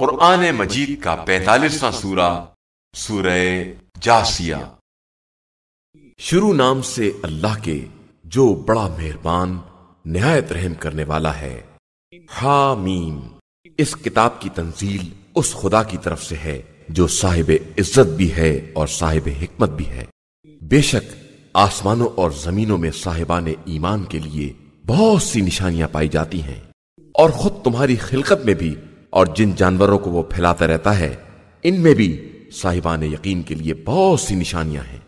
कुरान मजीद का पैंतालीसवां सूरा सूरह जासिया शुरू नाम से अल्लाह के जो बड़ा मेहरबान नहायत रहम करने वाला है हामीम इस किताब की तंजील उस खुदा की तरफ से है जो साहिब इज्जत भी है और साहिब हिकमत भी है बेशक आसमानों और जमीनों में साहिबान ईमान के लिए बहुत सी निशानियां पाई जाती हैं और खुद तुम्हारी खिलकत में भी और जिन जानवरों को वो फैलाता रहता है इनमें भी साहिबान यकीन के लिए बहुत सी निशानियां हैं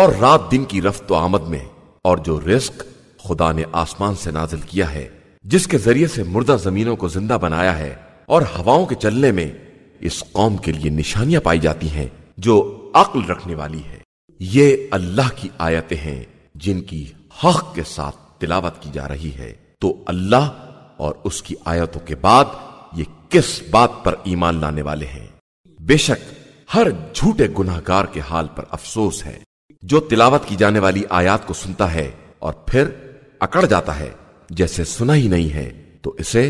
और रात दिन की रफ्त आमद में और जो रिस्क खुदा ने आसमान से नाजिल किया है जिसके जरिए से मुर्दा जमीनों को जिंदा बनाया है और हवाओं के चलने में इस कौम के लिए निशानियां पाई जाती हैं जो अक्ल रखने वाली है ये अल्लाह की आयतें हैं जिनकी हक के साथ तिलावत की जा रही है तो अल्लाह और उसकी आयतों के बाद किस बात पर ईमान लाने वाले हैं बेशक हर झूठे गुनाहगार के हाल पर अफसोस है जो तिलावत की जाने वाली आयात को सुनता है और फिर अकड़ जाता है जैसे सुना ही नहीं है तो इसे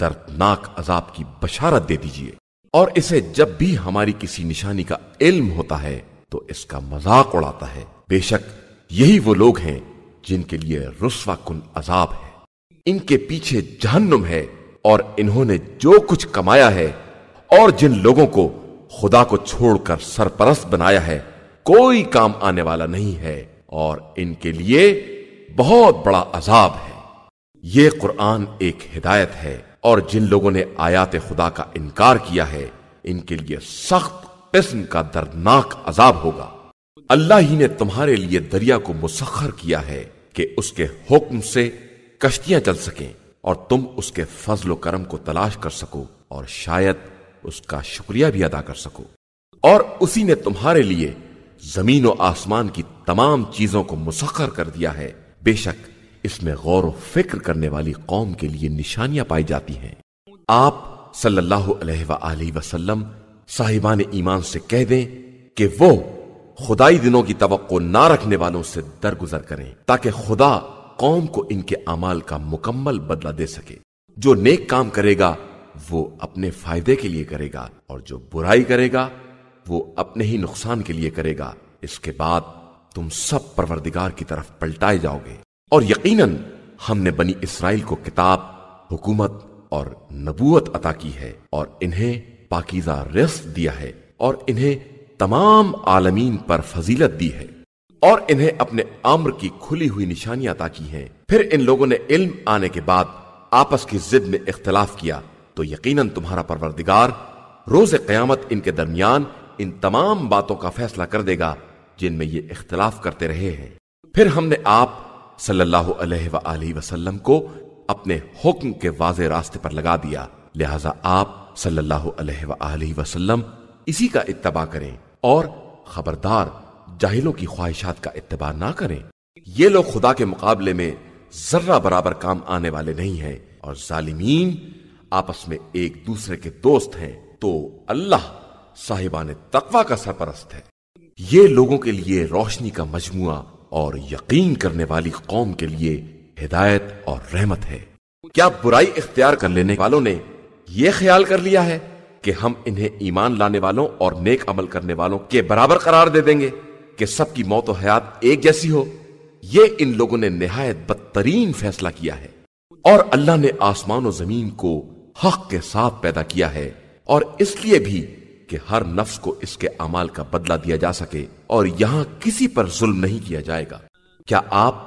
दर्दनाक अजाब की बशारत दे दीजिए और इसे जब भी हमारी किसी निशानी का इल्म होता है तो इसका मजाक उड़ाता है बेशक यही वो लोग हैं जिनके लिए रुस्वा कुन अजाब है इनके पीछे जहन्नुम है और इन्होंने जो कुछ कमाया है और जिन लोगों को खुदा को छोड़कर सरपरस्त बनाया है कोई काम आने वाला नहीं है और इनके लिए बहुत बड़ा अजाब है यह कुरान एक हिदायत है और जिन लोगों ने आयात खुदा का इनकार किया है इनके लिए सख्त किस्म का दर्दनाक अजाब होगा अल्लाह ही ने तुम्हारे लिए दरिया को मुसखर किया है कि उसके हुक्म से कश्तियां चल सकें और तुम उसके फजलो करम को तलाश कर सको और शायद उसका शुक्रिया भी अदा कर सको और उसी ने तुम्हारे लिए जमीन और आसमान की तमाम चीजों को मुसखर कर दिया है बेशक इसमें गौर व फिक्र करने वाली कौम के लिए निशानियां पाई जाती हैं आप सल्लल्लाहु अलैहि वसल्लम साहिबान ईमान से कह दें कि वो खुदाई दिनों की तवक्को ना रखने वालों से दरगुजर करें ताकि खुदा कौम को इनके अमाल का मुकम्मल बदला दे सके जो नेक काम करेगा वो अपने फायदे के लिए करेगा और जो बुराई करेगा वो अपने ही नुकसान के लिए करेगा इसके बाद तुम सब परवरदिगार की तरफ पलटाए जाओगे और यकीनन हमने बनी इसराइल को किताब हुकूमत और नबूत अता की है और इन्हें पाकिजा रिस्क दिया है और इन्हें तमाम आलमीन पर फजीलत दी है और इन्हें अपने अम्र की खुली हुई निशानियां अदा की हैं फिर इन लोगों ने इल्म आने के बाद आपस की जिद में इख्तलाफ किया तो यकीनन तुम्हारा परवरदिगार रोज क्यामत इनके दरमियान इन तमाम बातों का फैसला कर देगा जिनमें ये इख्तलाफ करते रहे हैं फिर हमने आप सल्लाम को अपने हुक्म के वाज रास्ते पर लगा दिया लिहाजा आप सल्लल्लाहु अलैहि इसी का इतबा करें और खबरदार जाहिलों की ख्वाहिशात का इतबा ना करें ये लोग खुदा के मुकाबले में जर्रा बराबर काम आने वाले नहीं हैं और जालिमीन आपस में एक दूसरे के दोस्त हैं तो अल्लाह साहिबान तकवा का सरपरस्त है ये लोगों के लिए रोशनी का मजमुआ और यकीन करने वाली कौम के लिए हिदायत और रहमत है क्या बुराई इख्तियार कर लेने वालों ने यह ख्याल कर लिया है कि हम इन्हें ईमान लाने वालों और नेक अमल करने वालों के बराबर करार दे देंगे कि सबकी मौत और हयात एक जैसी हो यह इन लोगों ने नहायत बदतरीन फैसला किया है और अल्लाह ने आसमान और जमीन को हक के साथ पैदा किया है और इसलिए भी कि हर नफ्स को इसके अमाल का बदला दिया जा सके और यहां किसी पर जुल्म नहीं किया जाएगा क्या आप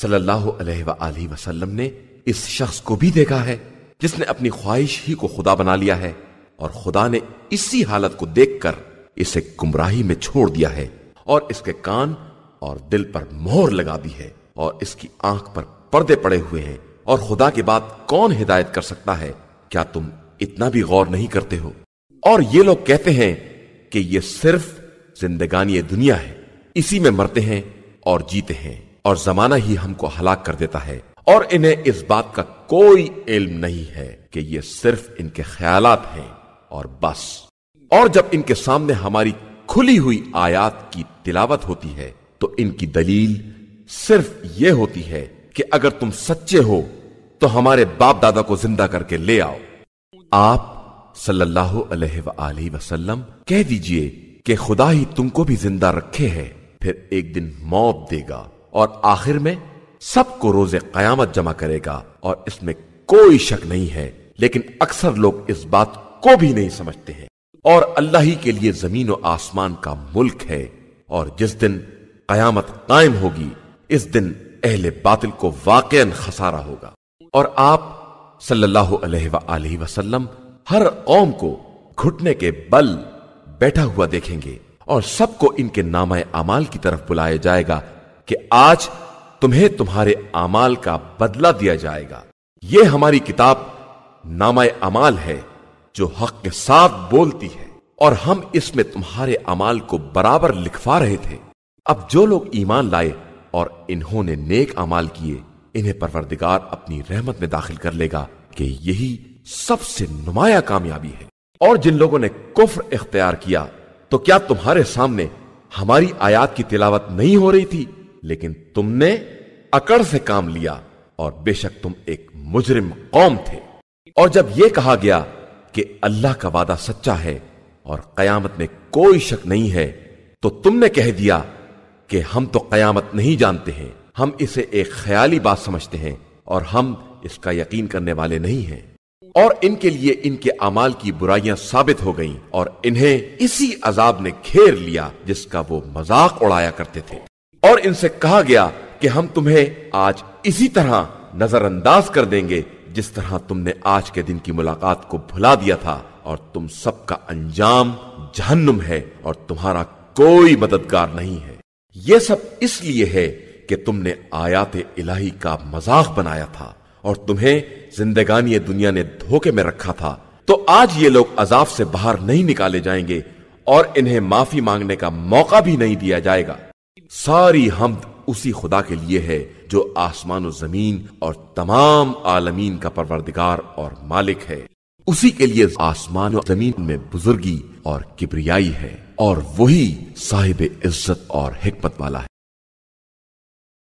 सल्लल्लाहु अलैहि वसल्लम ने इस शख्स को भी देखा है जिसने अपनी ख्वाहिश ही को खुदा बना लिया है और खुदा ने इसी हालत को देखकर इसे गुमराही में छोड़ दिया है और इसके कान और दिल पर मोहर लगा दी है और इसकी आंख पर पर्दे पड़े हुए हैं और खुदा के बाद कौन हिदायत कर सकता है क्या तुम इतना भी गौर नहीं करते हो और ये लोग कहते हैं कि ये सिर्फ जिंदगानी दुनिया है इसी में मरते हैं और जीते हैं और जमाना ही हमको हलाक कर देता है और इन्हें इस बात का कोई इल्म नहीं है कि ये सिर्फ इनके ख्यालात हैं और बस और जब इनके सामने हमारी खुली हुई आयात की तिलावत होती है तो इनकी दलील सिर्फ ये होती है कि अगर तुम सच्चे हो तो हमारे बाप दादा को जिंदा करके ले आओ आप सल्लल्लाहु अलैहि वसल्लम कह दीजिए कि खुदा ही तुमको भी जिंदा रखे है फिर एक दिन मौत देगा और आखिर में सबको रोजे कयामत जमा करेगा और इसमें कोई शक नहीं है लेकिन अक्सर लोग इस बात को भी नहीं समझते हैं और अल्लाह ही के लिए जमीन और आसमान का मुल्क है और जिस दिन कयामत कायम होगी इस दिन अहले बातिल को वाकया खसारा होगा और आप सल्लल्लाहु अलैहि वसल्लम हर कौम को घुटने के बल बैठा हुआ देखेंगे और सबको इनके नाम अमाल की तरफ बुलाया जाएगा कि आज तुम्हें तुम्हारे अमाल का बदला दिया जाएगा यह हमारी किताब नामाय अमाल है जो हक के साथ बोलती है और हम इसमें तुम्हारे अमाल को बराबर लिखवा रहे थे अब जो लोग ईमान लाए और इन्होंने नेक अमाल किए इन्हें परवरदिगार अपनी रहमत में दाखिल कर लेगा कि यही सबसे नुमाया कामयाबी है और जिन लोगों ने कुफ्र इख्तियार किया तो क्या तुम्हारे सामने हमारी आयात की तिलावत नहीं हो रही थी लेकिन तुमने अकड़ से काम लिया और बेशक तुम एक मुजरिम कौम थे और जब यह कहा गया कि अल्लाह का वादा सच्चा है और कयामत में कोई शक नहीं है तो तुमने कह दिया कि हम तो कयामत नहीं जानते हैं हम इसे एक ख्याली बात समझते हैं और हम इसका यकीन करने वाले नहीं हैं और इनके लिए इनके अमाल की बुराइयां साबित हो गईं और इन्हें इसी अजाब ने घेर लिया जिसका वो मजाक उड़ाया करते थे और इनसे कहा गया कि हम तुम्हें आज इसी तरह नजरअंदाज कर देंगे जिस तरह तुमने आज के दिन की मुलाकात को भुला दिया था और तुम सबका अंजाम जहन्नुम है और तुम्हारा कोई मददगार नहीं है यह सब इसलिए है कि तुमने आयात इलाही का मजाक बनाया था और तुम्हें जिंदगानी दुनिया ने धोखे में रखा था तो आज ये लोग अजाब से बाहर नहीं निकाले जाएंगे और इन्हें माफी मांगने का मौका भी नहीं दिया जाएगा सारी हम उसी खुदा के लिए है जो आसमान जमीन और तमाम आलमीन का परवरदिगार और मालिक है उसी के लिए आसमान और जमीन में बुजुर्गी और किबरियाई है और वही साहिब इज्जत और हिकमत वाला है